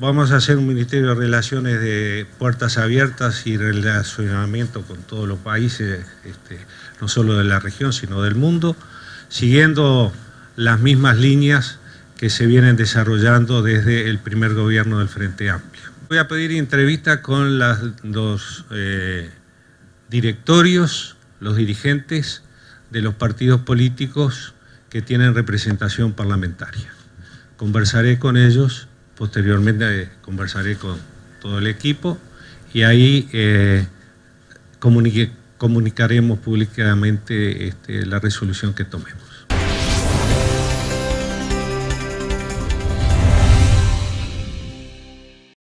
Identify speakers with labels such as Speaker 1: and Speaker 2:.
Speaker 1: Vamos a hacer un Ministerio de Relaciones de puertas abiertas y relacionamiento con todos los países, este, no solo de la región, sino del mundo, siguiendo las mismas líneas que se vienen desarrollando desde el primer gobierno del Frente Amplio. Voy a pedir entrevista con los eh, directorios, los dirigentes de los partidos políticos que tienen representación parlamentaria. Conversaré con ellos Posteriormente eh, conversaré con todo el equipo y ahí eh, comunicaremos públicamente este, la resolución que tomemos.